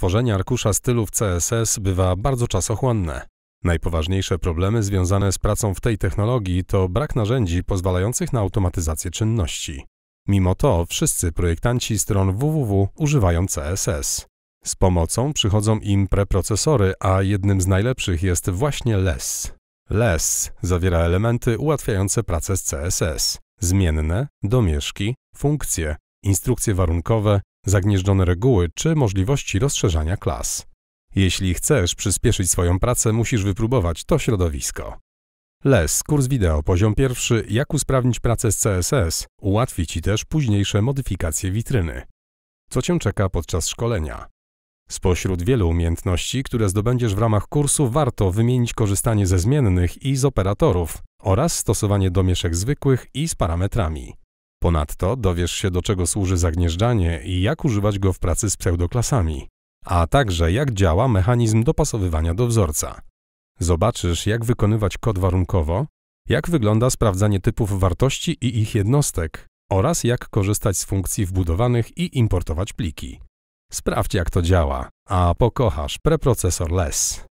tworzenie arkusza stylów CSS bywa bardzo czasochłonne. Najpoważniejsze problemy związane z pracą w tej technologii to brak narzędzi pozwalających na automatyzację czynności. Mimo to wszyscy projektanci stron www używają CSS. Z pomocą przychodzą im preprocesory, a jednym z najlepszych jest właśnie LESS. LESS zawiera elementy ułatwiające pracę z CSS: zmienne, domieszki, funkcje, instrukcje warunkowe, zagnieżdżone reguły czy możliwości rozszerzania klas. Jeśli chcesz przyspieszyć swoją pracę, musisz wypróbować to środowisko. LES, kurs wideo, poziom pierwszy, jak usprawnić pracę z CSS, ułatwi Ci też późniejsze modyfikacje witryny. Co Cię czeka podczas szkolenia? Spośród wielu umiejętności, które zdobędziesz w ramach kursu, warto wymienić korzystanie ze zmiennych i z operatorów oraz stosowanie domieszek zwykłych i z parametrami. Ponadto dowiesz się do czego służy zagnieżdżanie i jak używać go w pracy z pseudoklasami, a także jak działa mechanizm dopasowywania do wzorca. Zobaczysz jak wykonywać kod warunkowo, jak wygląda sprawdzanie typów wartości i ich jednostek oraz jak korzystać z funkcji wbudowanych i importować pliki. Sprawdź jak to działa, a pokochasz preprocesor LESS.